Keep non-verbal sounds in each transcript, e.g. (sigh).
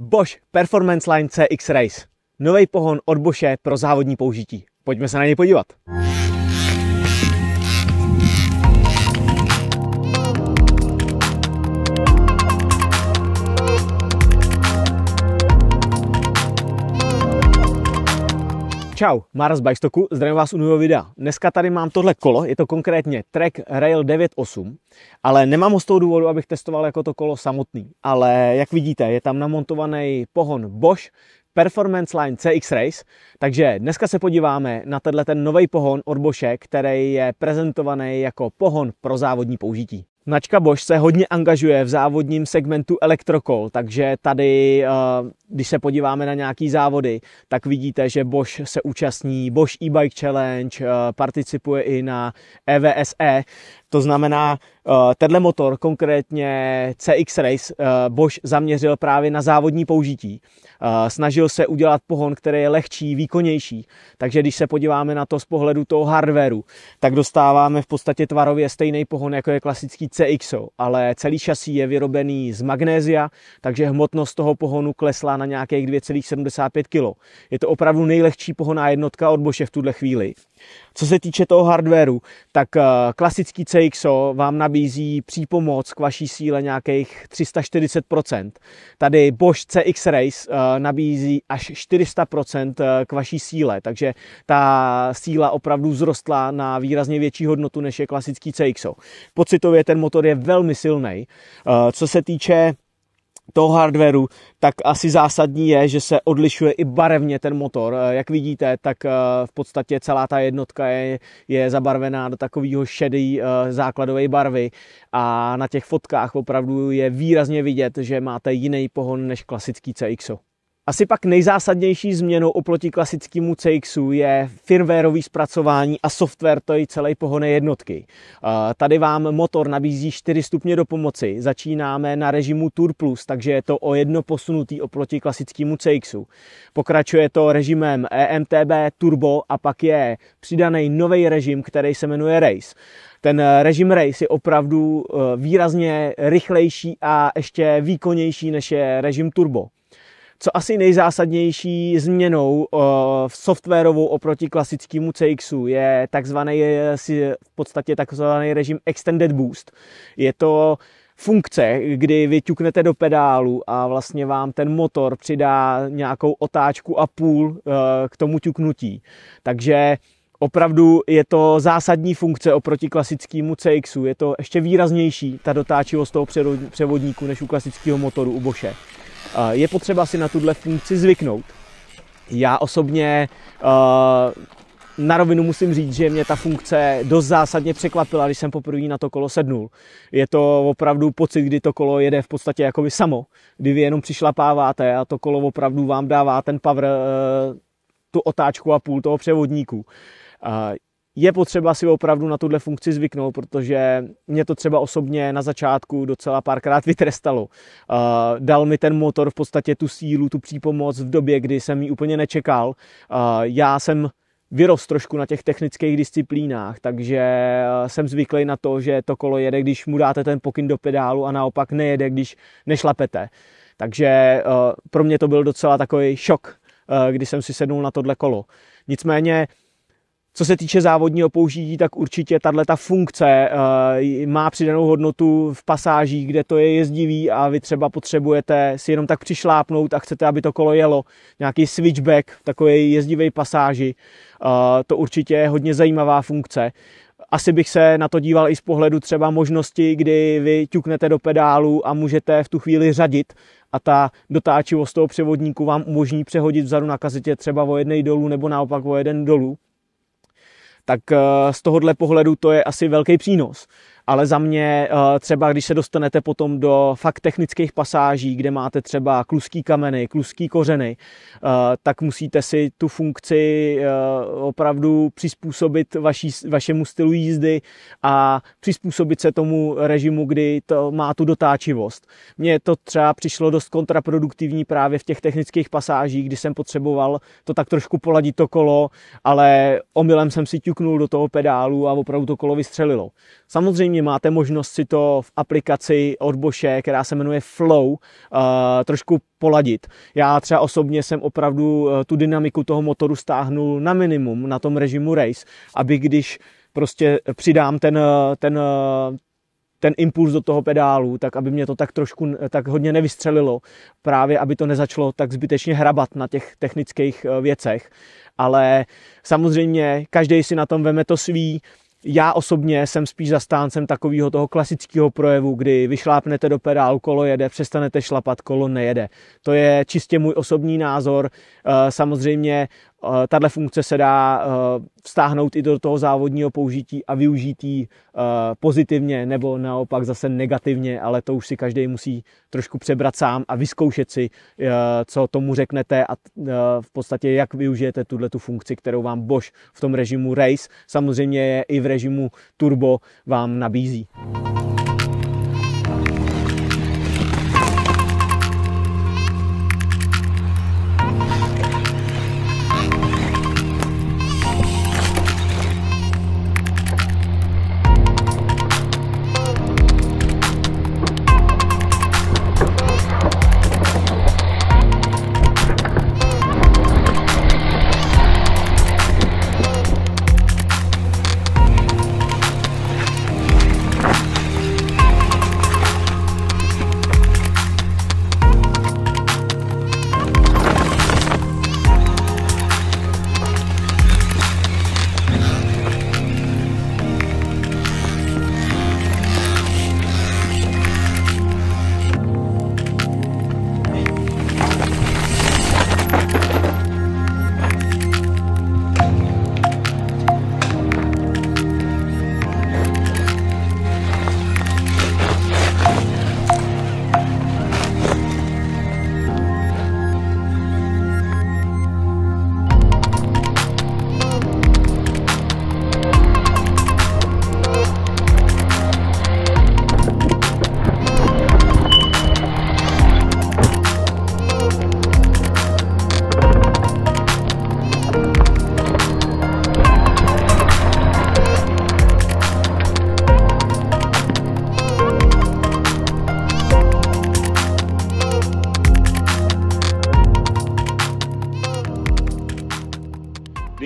Bosch Performance Line CX Race. Nový pohon od Bosche pro závodní použití. Pojďme se na něj podívat. Čau, Mara z Bajstoku, zdravím vás u nového videa. Dneska tady mám tohle kolo, je to konkrétně Trek Rail 98, ale nemám ho z toho důvodu, abych testoval jako to kolo samotný. Ale jak vidíte, je tam namontovaný pohon Bosch Performance Line CX Race, takže dneska se podíváme na tenhle ten nový pohon od Bosche, který je prezentovaný jako pohon pro závodní použití. Značka Bosch se hodně angažuje v závodním segmentu elektrokol, takže tady, eh, když se podíváme na nějaký závody, tak vidíte, že Bosch se účastní Bosch e-bike challenge, eh, participuje i na EVSE, to znamená, eh, tenhle motor, konkrétně CX Race, eh, Bosch zaměřil právě na závodní použití. Eh, snažil se udělat pohon, který je lehčí, výkonnější. Takže když se podíváme na to z pohledu toho hardwareu, tak dostáváme v podstatě tvarově stejný pohon, jako je klasický CXO, ale celý šasí je vyrobený z magnézia, takže hmotnost toho pohonu klesla na nějakých 2,75 kg. Je to opravdu nejlehčí pohoná jednotka od Bosche v tuhle chvíli. Co se týče toho hardwareu, tak eh, klasický CXO vám nabízí přípomoc k vaší síle nějakých 340%. Tady Bosch CX Race eh, nabízí až 400% eh, k vaší síle, takže ta síla opravdu vzrostla na výrazně větší hodnotu, než je klasický CXO. Pocitově ten motor je velmi silný. Co se týče toho hardwareu, tak asi zásadní je, že se odlišuje i barevně ten motor. Eh, jak vidíte, tak eh, v podstatě celá ta jednotka je, je zabarvená do takového šedé eh, základové barvy a na těch fotkách opravdu je výrazně vidět, že máte jiný pohon než klasický CXO. Asi pak nejzásadnější změnou oproti klasickému CXu je firmwareový zpracování a software to je celé pohonné jednotky. Tady vám motor nabízí 4 stupně do pomoci. Začínáme na režimu Tour Plus, takže je to o jedno posunutý oproti klasickému CXu. Pokračuje to režimem EMTB Turbo a pak je přidaný nový režim, který se jmenuje Race ten režim race je opravdu e, výrazně rychlejší a ještě výkonnější než je režim turbo. Co asi nejzásadnější změnou eh, v softwarovou oproti klasickému CXu je takzvaný eh, v podstatě takzvaný režim Extended Boost. Je to funkce, kdy vy ťuknete do pedálu a vlastně vám ten motor přidá nějakou otáčku a půl eh, k tomu ťuknutí. Takže opravdu je to zásadní funkce oproti klasickému CXu. Je to ještě výraznější ta dotáčivost toho převodníku než u klasického motoru u Bosche. Eh, je potřeba si na tuhle funkci zvyknout. Já osobně eh, na rovinu musím říct, že mě ta funkce dost zásadně překvapila, když jsem poprvé na to kolo sednul. Je to opravdu pocit, kdy to kolo jede v podstatě jako vy samo, kdy vy jenom přišlapáváte a to kolo opravdu vám dává ten power, eh, tu otáčku a půl toho převodníku je potřeba si opravdu na tuhle funkci zvyknout, protože mě to třeba osobně na začátku docela párkrát (laughs) vytrestalo. Uh, dal mi ten motor v podstatě tu sílu, tu přípomoc v době, kdy jsem ji úplně nečekal. Uh, já jsem vyrost trošku na těch technických disciplínách, takže uh, jsem zvyklý na to, že to kolo jede, když mu dáte ten pokyn do pedálu a naopak nejede, když nešlapete. Takže pro mě to byl docela takový šok, když jsem si sednul na tohle kolo. Nicméně co se týče závodního použití, tak určitě tahle ta funkce eh, má přidanou hodnotu v pasážích, kde to je jezdivý a vy třeba potřebujete si jenom tak přišlápnout a chcete, aby to kolo jelo. Nějaký switchback v takové pasáži, eh, to určitě je hodně zajímavá funkce. Asi bych se na to díval i z pohledu třeba možnosti, kdy vy ťuknete do pedálu a můžete v tu chvíli řadit a ta dotáčivost toho převodníku vám umožní přehodit vzadu na kazetě třeba o jednej dolů nebo naopak o jeden dolů tak eh, z tohohle pohledu to je asi velký přínos ale za mě eh, třeba, když se dostanete potom do fakt technických pasáží, kde máte třeba kluský kameny, kluský kořeny, eh, tak musíte si tu funkci eh, opravdu přizpůsobit vaší, vašemu stylu jízdy a přizpůsobit se tomu režimu, kdy to má tu dotáčivost. Mně to třeba přišlo dost kontraproduktivní právě v těch technických pasážích, kdy jsem potřeboval to tak trošku poladit to kolo, ale omylem jsem si ťuknul do toho pedálu a opravdu to kolo vystřelilo. Samozřejmě samozřejmě máte možnost si to v aplikaci od Boše, která se jmenuje Flow, uh, trošku poladit. Já třeba osobně jsem opravdu eh, tu dynamiku toho motoru stáhnul na minimum na tom režimu race, aby když prostě přidám ten, eh, ten, ten impuls do toho pedálu, tak aby mě to tak trošku tak hodně nevystřelilo, právě aby to nezačalo tak zbytečně hrabat na těch technických věcech. Ale samozřejmě každý si na tom veme to svý, já osobně jsem spíš zastáncem takového toho klasického projevu, kdy vyšlápnete do pedál, kolo jede, přestanete šlapat, kolo nejede. To je čistě můj osobní názor. Eh, samozřejmě Eh, tahle funkce se dá eh, vstáhnout i do toho závodního použití a využít ji eh, pozitivně nebo naopak zase negativně, ale to už si každý musí trošku přebrat sám a vyzkoušet si, co tomu řeknete a v podstatě jak využijete tuhle tu funkci, kterou vám Bosch v tom režimu Race, samozřejmě je i v režimu Turbo vám nabízí.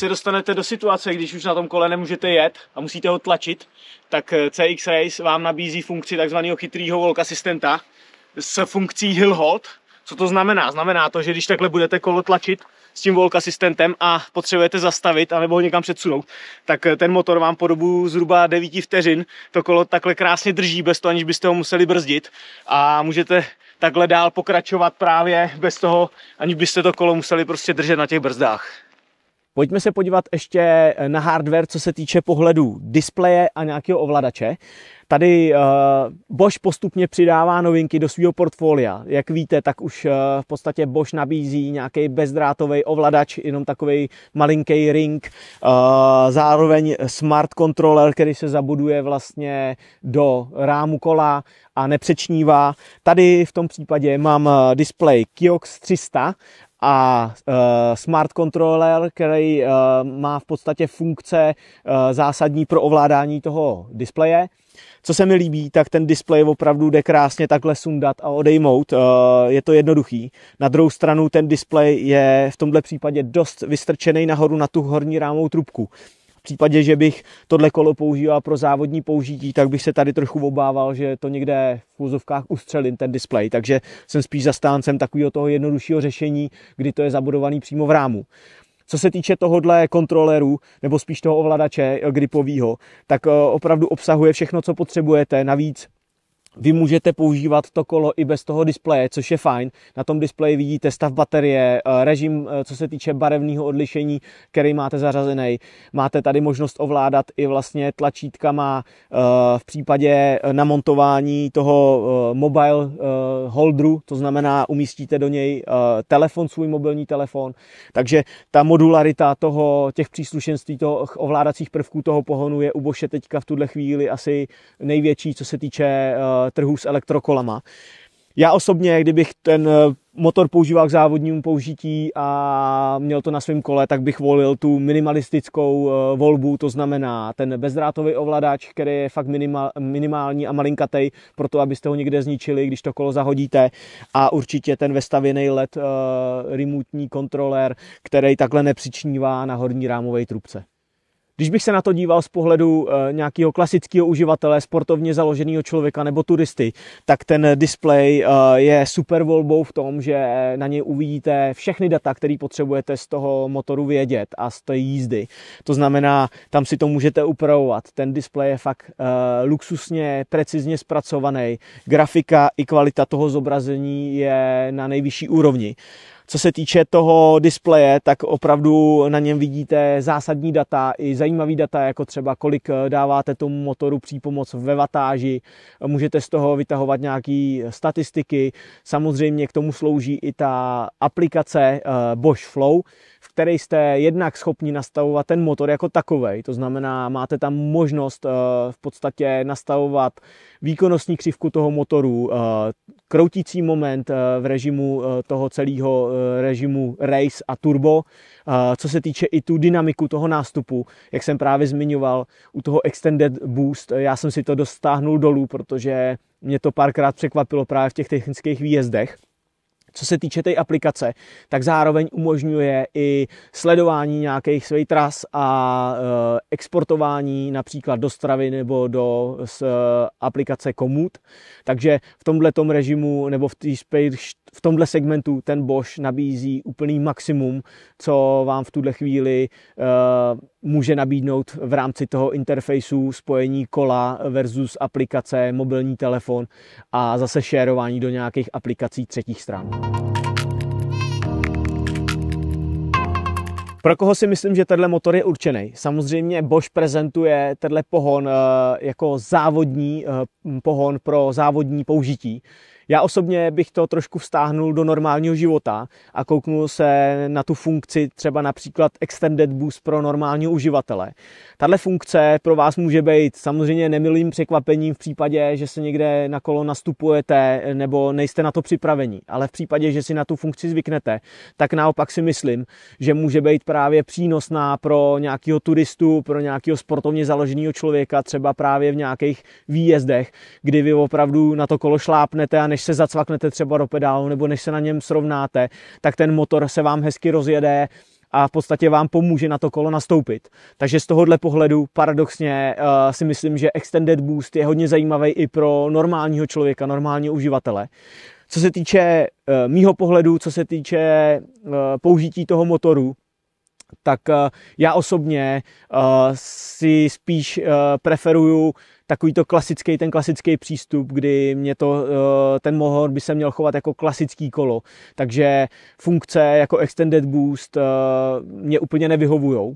se dostanete do situace, když už na tom kole nemůžete jet a musíte ho tlačit, tak eh, CX Race vám nabízí funkci takzvaného chytrýho walk asistenta s funkcí hill hold. Co to znamená? Znamená to, že když takhle budete kolo tlačit s tím walk asistentem a potřebujete zastavit anebo ho někam předsunout, tak eh, ten motor vám po dobu zhruba 9 vteřin to kolo takhle krásně drží bez toho, aniž byste ho museli brzdit a můžete takhle dál pokračovat právě bez toho, aniž byste to kolo museli prostě držet na těch brzdách. Pojďme se podívat ještě eh, na hardware, co se týče pohledu displeje a nějakého ovladače. Tady eh, Bosch postupně přidává novinky do svého portfolia. Jak víte, tak už eh, v podstatě Bosch nabízí nějaký bezdrátový ovladač, jenom takový malinký ring, zároveň smart controller, který se zabuduje vlastně do rámu kola a nepřečnívá. Tady v tom případě mám displej Kiox 300, a uh, smart controller, který uh, má v podstatě funkce uh, zásadní pro ovládání toho displeje. Co se mi líbí, tak ten displej opravdu jde krásně takhle sundat a odejmout, uh, je to jednoduchý. Na druhou stranu ten displej je v tomhle případě dost vystrčený nahoru na tu horní rámou trubku. V případě, že bych tohle kolo používal pro závodní použití, tak bych se tady trochu obával, že to někde v úzovkách ustřelím ten displej. Takže jsem spíš zastáncem takového toho jednoduššího řešení, kdy to je zabudovaný přímo v rámu. Co se týče tohohle kontroleru, nebo spíš toho ovladače eh, gripového, tak eh, opravdu obsahuje všechno, co potřebujete. Navíc vy můžete používat to kolo i bez toho displeje, což je fajn. Na tom displeji vidíte stav baterie, eh, režim, eh, co se týče barevného odlišení, který máte zařazený. Máte tady možnost ovládat i vlastně tlačítkama eh, v případě namontování toho mobile holderu, to znamená umístíte do něj telefon, svůj mobilní telefon. Takže ta modularita toho, těch příslušenství, toho ovládacích prvků toho pohonu je u Boše teďka v tuhle chvíli asi největší, co se týče trhů s elektrokolama. Já osobně, kdybych ten eh, motor používal k závodnímu použití a měl to na svém kole, tak bych volil tu minimalistickou eh, volbu, to znamená ten bezdrátový ovladač, který je fakt minimální a malinkatej, proto abyste ho někde zničili, když to kolo zahodíte a určitě ten vestavěný LED eh, remotní kontroler, který takhle nepřičnívá na horní rámové trubce. Když bych se na to díval z pohledu eh, nějakého klasického uživatele, sportovně založeného člověka nebo turisty, tak ten display eh, je super volbou v tom, že na něj uvidíte všechny data, které potřebujete z toho motoru vědět a z té jízdy. To znamená, tam si to můžete upravovat. Ten display je fakt eh, luxusně, precizně zpracovaný. Grafika i kvalita toho zobrazení je na nejvyšší úrovni. Co se týče toho displeje, tak opravdu na něm vidíte zásadní data i zajímavý data, jako třeba kolik eh, dáváte tomu motoru přípomoc ve vatáži. Můžete z toho vytahovat nějaké statistiky. Samozřejmě k tomu slouží i ta aplikace eh, Bosch Flow, v které jste jednak schopni nastavovat ten motor jako takový. To znamená, máte tam možnost eh, v podstatě nastavovat výkonnostní křivku toho motoru, eh, kroutící moment eh, v režimu toho celého režimu race a turbo. Co se týče i tu dynamiku toho nástupu, jak jsem právě zmiňoval, u toho extended boost, já jsem si to dostáhnul dolů, protože mě to párkrát překvapilo právě v těch technických výjezdech co se týče té aplikace, tak zároveň umožňuje i sledování nějakých svých tras a e, exportování například do Stravy nebo do z e, aplikace Komoot. Takže v tomhle režimu nebo v, tý, v tomhle segmentu ten Bosch nabízí úplný maximum, co vám v tuhle chvíli e, může nabídnout v rámci toho interfejsu spojení kola versus aplikace, mobilní telefon a zase šérování do nějakých aplikací třetích stran. Pro koho si myslím, že tenhle motor je určený? Samozřejmě Bosch prezentuje tenhle pohon eh, jako závodní eh, pohon pro závodní použití. Já osobně bych to trošku vstáhnul do normálního života a kouknul se na tu funkci třeba například Extended Boost pro normálního uživatele. Tahle funkce pro vás může být samozřejmě nemilým překvapením v případě, že se někde na kolo nastupujete nebo nejste na to připraveni, ale v případě, že si na tu funkci zvyknete, tak naopak si myslím, že může být právě přínosná pro nějakého turistu, pro nějakého sportovně založeného člověka, třeba právě v nějakých výjezdech, kdy vy opravdu na to kolo šlápnete a než se zacvaknete třeba do pedálu nebo než se na něm srovnáte, tak ten motor se vám hezky rozjede, a v podstatě vám pomůže na to kolo nastoupit. Takže z tohohle pohledu paradoxně uh, si myslím, že Extended Boost je hodně zajímavý i pro normálního člověka, normálního uživatele. Co se týče uh, mýho pohledu, co se týče uh, použití toho motoru, tak eh, já osobně eh, si spíš eh, preferuju takový to klasický, ten klasický přístup, kdy mě to, ten mohor by se měl chovat jako klasický kolo. Takže funkce jako extended boost mě úplně nevyhovujou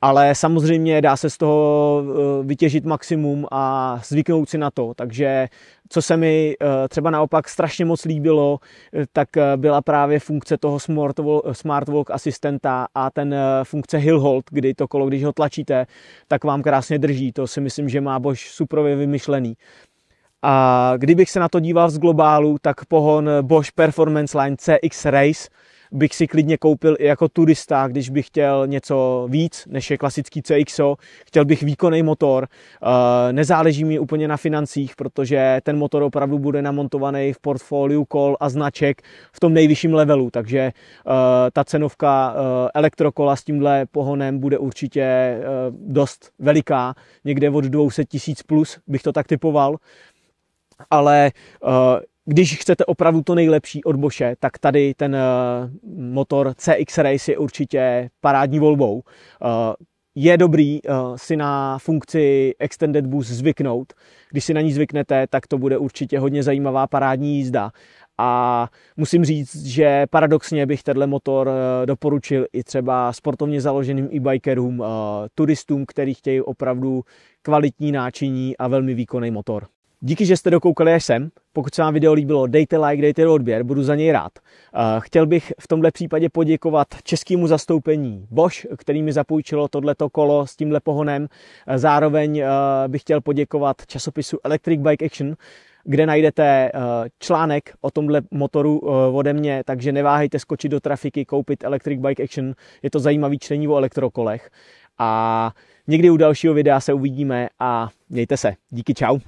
ale samozřejmě dá se z toho eh, vytěžit maximum a zvyknout si na to. Takže co se mi eh, třeba naopak strašně moc líbilo, eh, tak byla právě funkce toho Smart Walk asistenta a ten funkce Hill Hold, kdy to kolo, když ho tlačíte, tak vám krásně drží. To si myslím, že má Bož suprově vymyšlený. A kdybych se na to díval z globálu, tak pohon Bosch Performance Line CX Race, bych si klidně koupil i jako turista, když bych chtěl něco víc, než je klasický CXO. Chtěl bych výkonný motor, eh, nezáleží mi úplně na financích, protože ten motor opravdu bude namontovaný v portfoliu kol a značek v tom nejvyšším levelu, takže eh, ta cenovka eh, elektrokola s tímhle pohonem bude určitě dost veliká, někde od 200 tisíc plus bych to tak typoval, ale když chcete opravdu to nejlepší od Boše, tak tady ten eh, motor CX Race je určitě parádní volbou. Eh, je dobrý eh, si na funkci Extended Boost zvyknout. Když si na ní zvyknete, tak to bude určitě hodně zajímavá parádní jízda. A musím říct, že paradoxně bych tenhle motor doporučil i třeba sportovně založeným e-bikerům, turistům, kteří chtějí opravdu kvalitní náčiní a velmi výkonný motor. Díky, že jste dokoukali až sem. Pokud se vám video líbilo, dejte like, dejte odběr, budu za něj rád. Chtěl bych v tomto případě poděkovat českému zastoupení Bosch, který mi zapůjčilo tohleto kolo s tímhle pohonem. Zároveň bych chtěl poděkovat časopisu Electric Bike Action, kde najdete článek o tomhle motoru ode mě, takže neváhejte skočit do trafiky, koupit Electric Bike Action. Je to zajímavý čtení o elektrokolech. A někdy u dalšího videa se uvidíme a mějte se. Díky, čau.